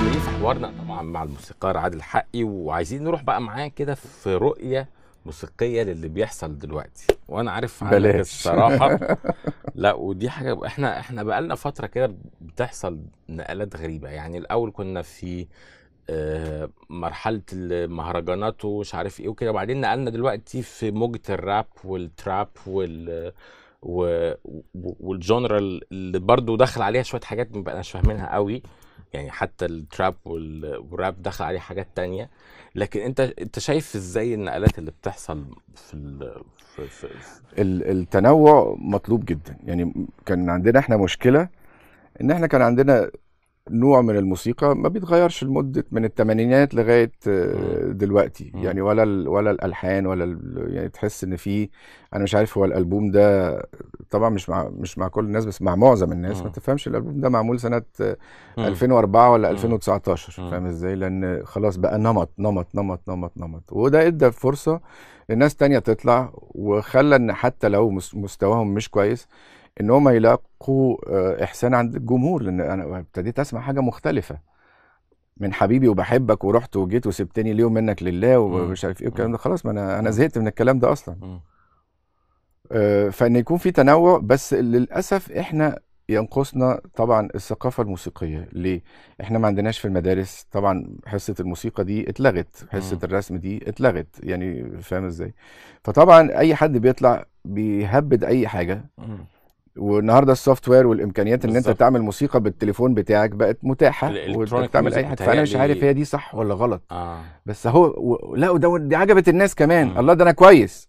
مكملين في حوارنا طبعا مع الموسيقار عادل حقي وعايزين نروح بقى معاه كده في رؤيه موسيقيه للي بيحصل دلوقتي وانا عارف بلاش الصراحه لا ودي حاجه احنا احنا بقى لنا فتره كده بتحصل نقلات غريبه يعني الاول كنا في آه، مرحله المهرجانات ومش عارف ايه وكده وبعدين نقلنا دلوقتي في موجه الراب والتراب وال والجونرا اللي برضه دخل عليها شويه حاجات ما بقناش فاهمينها قوي يعني حتى التراب والراب دخل عليه حاجات تانية لكن انت انت شايف ازاي النقلات اللي بتحصل في, ال... في, في, في التنوع مطلوب جدا يعني كان عندنا احنا مشكله ان احنا كان عندنا نوع من الموسيقى ما بيتغيرش لمده من الثمانينات لغايه آه، دلوقتي يعني ولا ال ولا الالحان ولا ال يعني تحس ان في انا مش عارف هو الالبوم ده طبعا مش مع مش مع كل الناس بس مع معظم الناس ما تفهمش الالبوم ده معمول سنه 2004 آه، ولا 2019 فاهم ازاي لان خلاص بقى نمط نمط نمط نمط نمط وده ادى فرصه لناس تانية تطلع وخلى ان حتى لو مستواهم مش كويس ان هم يلاقوا آه، احسان عند الجمهور لان انا ابتديت اسمع حاجه مختلفه من حبيبي وبحبك ورحت وجيت وسبتني ليه ومنك لله ومش عارف ايه والكلام ده خلاص ما انا انا زهقت من الكلام ده اصلا آه، فان يكون في تنوع بس للاسف احنا ينقصنا طبعا الثقافه الموسيقيه ليه احنا ما عندناش في المدارس طبعا حصه الموسيقى دي اتلغت حصه الرسم دي اتلغت يعني فاهم ازاي فطبعا اي حد بيطلع بيهبد اي حاجه مم. والنهارده السوفت وير والامكانيات ان انت تعمل موسيقى بالتليفون بتاعك بقت متاحه تعمل اي حاجه فانا مش عارف هي دي صح ولا غلط آه. بس هو و... لا ده دي عجبت الناس كمان م. الله ده انا كويس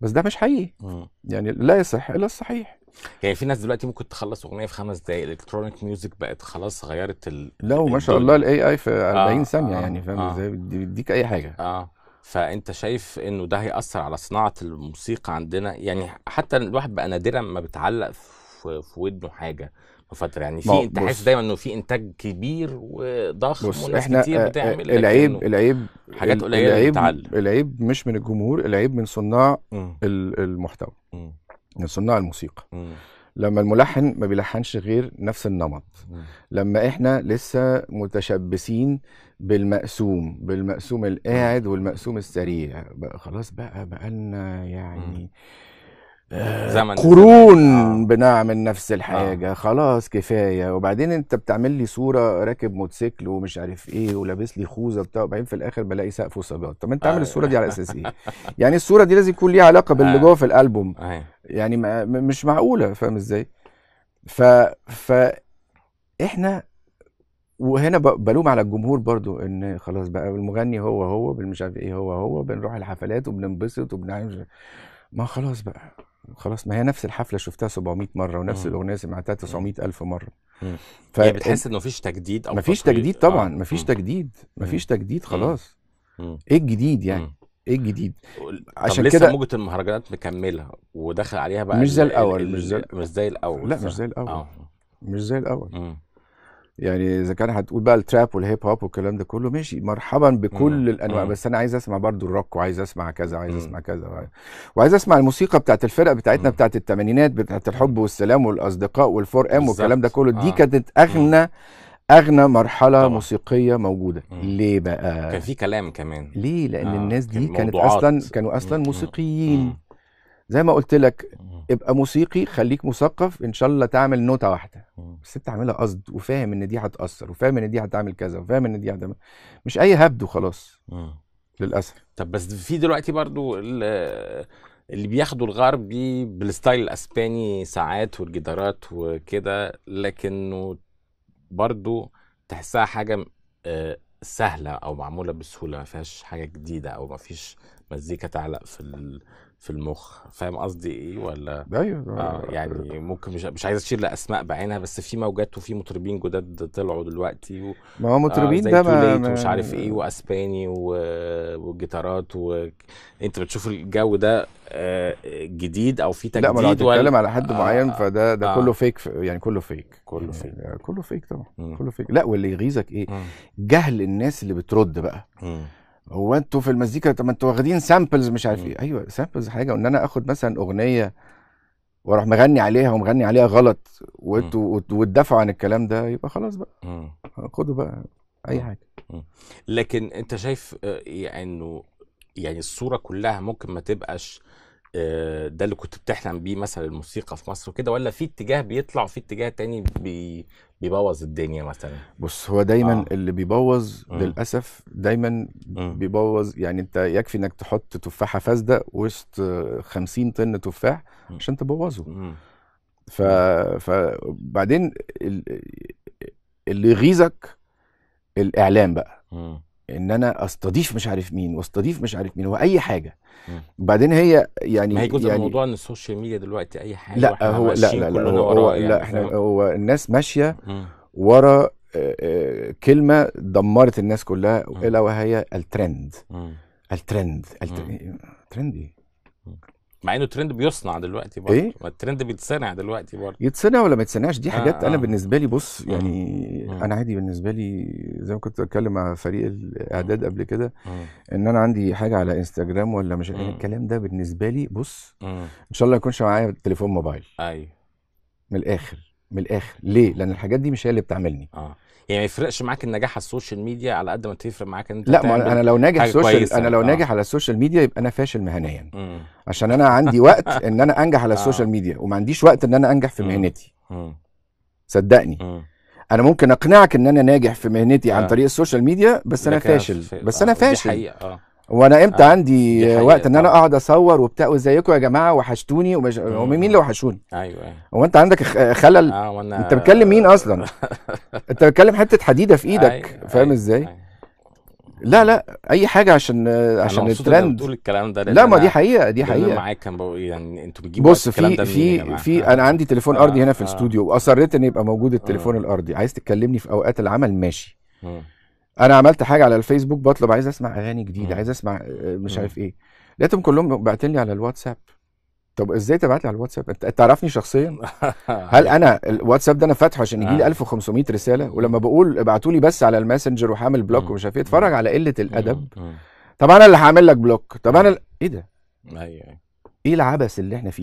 بس ده مش حقيقي م. يعني لا يصح الا الصحيح يعني في ناس دلوقتي ممكن تخلص اغنيه في خمس دقائق الكترونيك ميوزك بقت خلاص غيرت ال لا وما شاء الله الاي اي في 40 آه ثانيه آه يعني فاهم آه. ازاي آه بيديك اي حاجه اه فانت شايف انه ده هيأثر على صناعة الموسيقى عندنا يعني حتى الواحد بقى نادرا ما بتعلق في, في ودنه حاجة فتره يعني في انت حاسس دايما انه في انتاج كبير وضخم وناس كتير آه، آه، بتعمل العيب العيب حاجات قليله العيب العيب مش من الجمهور العيب من صناع المحتوى من صناع الموسيقى لما الملحن ما بيلحنش غير نفس النمط لما احنا لسه متشبثين بالمقسوم بالمقسوم القاعد والمقسوم السريع بقى خلاص بقى بقالنا يعني زمن قرون آه. بنعمل نفس الحاجه آه. خلاص كفايه وبعدين انت بتعمل لي صوره راكب موتوسيكل ومش عارف ايه ولابس لي خوذه بتاع وبعدين في الاخر بلاقي سقف وصاجات طب انت عامل آه. الصوره دي على اساس ايه يعني الصوره دي لازم يكون ليها علاقه باللي آه. جوه في الالبوم آه. يعني ما مش معقوله فاهم ازاي ف ف احنا وهنا بلوم على الجمهور برضو ان خلاص بقى المغني هو هو بالمش عارف ايه هو هو بنروح الحفلات وبننبسط وبنعمل ما خلاص بقى خلاص ما هي نفس الحفله شفتها 700 مره ونفس الاغنيه سمعتها 900 الف مره ف... يعني بتحس انه فيش تجديد او مفيش تطوير. تجديد طبعا آه. مفيش تجديد مفيش تجديد خلاص ايه الجديد يعني ايه الجديد عشان كده موجه المهرجانات مكمله ودخل عليها بقى مش زي الاول مش زي مش زي الاول لا مش زي الاول آه. مش زي الاول يعني اذا كان هتقول بقى التراب والهيب هوب والكلام ده كله ماشي مرحبا بكل مم. الانواع مم. بس انا عايز اسمع برضو الروك وعايز اسمع كذا وعايز اسمع كذا وعايز, وعايز اسمع الموسيقى بتاعت الفرق بتاعتنا بتاعت الثمانينات بتاعت الحب والسلام والاصدقاء والفور ام والكلام ده كله دي آه. كانت اغنى مم. اغنى مرحله طبعا. موسيقيه موجوده مم. ليه بقى كان في كلام كمان ليه لان آه. الناس دي كانت اصلا كانوا اصلا مم. موسيقيين مم. زي ما قلت لك ابقى موسيقي خليك مثقف ان شاء الله تعمل نوتة واحدة بس انت عاملها قصد وفاهم ان دي هتأثر وفاهم ان دي هتعمل كذا وفاهم ان دي هتعمل مش اي هبد وخلاص للاسف طب بس في دلوقتي برضو اللي بياخدوا الغربي بالستايل الاسباني ساعات والجدارات وكده لكنه برضو تحسها حاجة آه، سهلة او معمولة بسهولة ما فيهاش حاجة جديدة او ما فيش مزيكا تعلق في في المخ فاهم قصدي ايه ولا ايوه, أيوه، آه أيوه. يعني ممكن مش مش عايز اشير لاسماء بعينها بس في موجات وفي مطربين جداد طلعوا دلوقتي و... ما هو مطربين آه ده ما ومش عارف ايه واسباني و... وجيتارات انت بتشوف الجو ده آه، جديد او في تجديد لا ما لو بتتكلم ولا... على حد آه معين فده ده آه كله فيك يعني كله فيك كله فيك يعني كله فيك طبعا كله فيك لا واللي يغيظك ايه مم. جهل الناس اللي بترد بقى مم. هو انتوا في المزيكا طب ما انتوا واخدين سامبلز مش عارف ايه ايوه سامبلز حاجه وان انا اخد مثلا اغنيه واروح مغني عليها ومغني عليها غلط وانتوا وتدافعوا عن الكلام ده يبقى خلاص بقى خدوا بقى اي حاجه لكن انت شايف آه، يعني انه يعني, يعني الصوره كلها ممكن ما تبقاش آه، ده اللي كنت بتحلم بيه مثلا الموسيقى في مصر وكده ولا في اتجاه بيطلع وفي اتجاه تاني بي بيبوظ الدنيا مثلا بص هو دايما آه. اللي بيبوظ للاسف دايما م. بيبوظ يعني انت يكفي انك تحط تفاحه فاسده وسط 50 طن تفاح عشان تبوظه ف فبعدين اللي يغيظك الاعلام بقى م. ان انا استضيف مش عارف مين واستضيف مش عارف مين واي حاجه وبعدين هي يعني ما هي جزء يعني من موضوع ان السوشيال ميديا دلوقتي اي حاجه لا هو لا لا لا هو, هو يعني لا احنا هو الناس ماشيه ورا آه، آه، كلمه دمرت الناس كلها الا وهي الترند الترند الترند ايه مع انه الترند بيصنع دلوقتي برضه ايه؟ الترند بيتصنع دلوقتي برضه يتصنع ولا ما يتصنعش دي آه، حاجات آه انا آه. بالنسبه لي بص يعني آه. انا عادي بالنسبه لي زي ما كنت اتكلم مع فريق الاعداد قبل كده ان انا عندي حاجه على انستجرام ولا مش إيه، الكلام ده بالنسبه لي بص ان شاء الله يكونش معايا تليفون موبايل ايوه من الاخر من الاخر ليه؟ لان الحاجات دي مش هي اللي بتعملني اه يعني ما يفرقش معاك النجاح على السوشيال ميديا على قد ما تفرق معاك ان انت لا ما انا لو ناجح سوشيال انا لو آه. ناجح على السوشيال ميديا يبقى انا فاشل مهنيا مم. عشان انا عندي وقت ان انا انجح على السوشيال آه. ميديا وما عنديش وقت ان انا انجح في مهنتي صدقني مم. انا ممكن اقنعك ان انا ناجح في مهنتي عن آه. طريق السوشيال ميديا بس انا فاشل بس آه. انا فاشل دي حقيقة. آه. وانا امتى آه. عندي وقت ان انا اقعد اصور وبتاع وازيكم يا جماعه وحشتوني ومش... ومين اللي وحشوني؟ ايوه, أيوة. هو انت عندك خلل آه وانا... انت بتكلم مين اصلا؟ انت بتكلم حته حديده في ايدك أيوة. أيوة. فاهم أيوة. ازاي؟ أيوة. لا لا اي حاجه عشان عشان الترند بتقول الكلام ده لا ما دي حقيقه دي حقيقه معاك كان يعني انتوا بتجيبوا بص في في في انا عندي تليفون آه، ارضي هنا في آه. الاستوديو واصريت ان يبقى موجود آه. التليفون الارضي عايز تكلمني في اوقات العمل ماشي انا عملت حاجه على الفيسبوك بطلب عايز اسمع اغاني جديده عايز اسمع آه، مش عارف ايه لقيتهم كلهم باعتين لي على الواتساب طب ازاي تبعت لي على الواتساب انت تعرفني شخصيا هل انا الواتساب ده انا فاتحه عشان يجي لي 1500 آه. رساله ولما بقول ابعتوا لي بس على الماسنجر وحامل بلوك ومش عارف ايه اتفرج على قله الادب طب انا اللي هعمل لك بلوك طب انا ايه ده أيوة. ايه العبث اللي احنا فيه ده